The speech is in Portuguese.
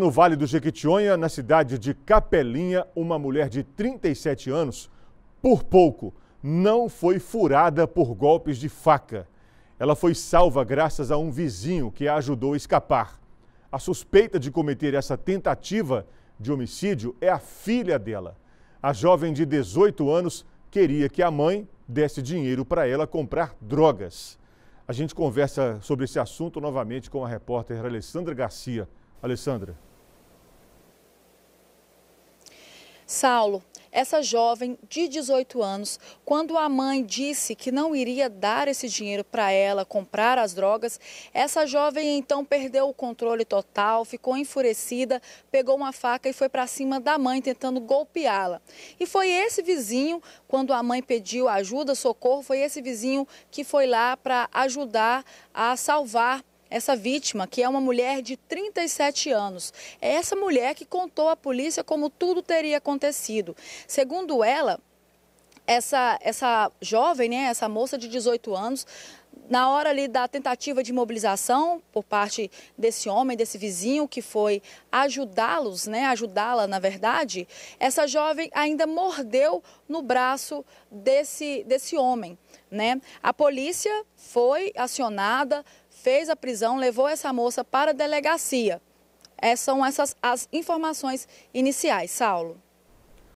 No Vale do Jequitinhonha, na cidade de Capelinha, uma mulher de 37 anos, por pouco, não foi furada por golpes de faca. Ela foi salva graças a um vizinho que a ajudou a escapar. A suspeita de cometer essa tentativa de homicídio é a filha dela. A jovem de 18 anos queria que a mãe desse dinheiro para ela comprar drogas. A gente conversa sobre esse assunto novamente com a repórter Alessandra Garcia. Alessandra. Saulo, essa jovem de 18 anos, quando a mãe disse que não iria dar esse dinheiro para ela comprar as drogas, essa jovem então perdeu o controle total, ficou enfurecida, pegou uma faca e foi para cima da mãe tentando golpeá-la. E foi esse vizinho, quando a mãe pediu ajuda, socorro, foi esse vizinho que foi lá para ajudar a salvar essa vítima, que é uma mulher de 37 anos, é essa mulher que contou à polícia como tudo teria acontecido. Segundo ela, essa, essa jovem, né, essa moça de 18 anos, na hora ali da tentativa de mobilização por parte desse homem, desse vizinho que foi ajudá-los, né, ajudá-la na verdade, essa jovem ainda mordeu no braço desse, desse homem, né? A polícia foi acionada, fez a prisão, levou essa moça para a delegacia. Essas são essas as informações iniciais, Saulo.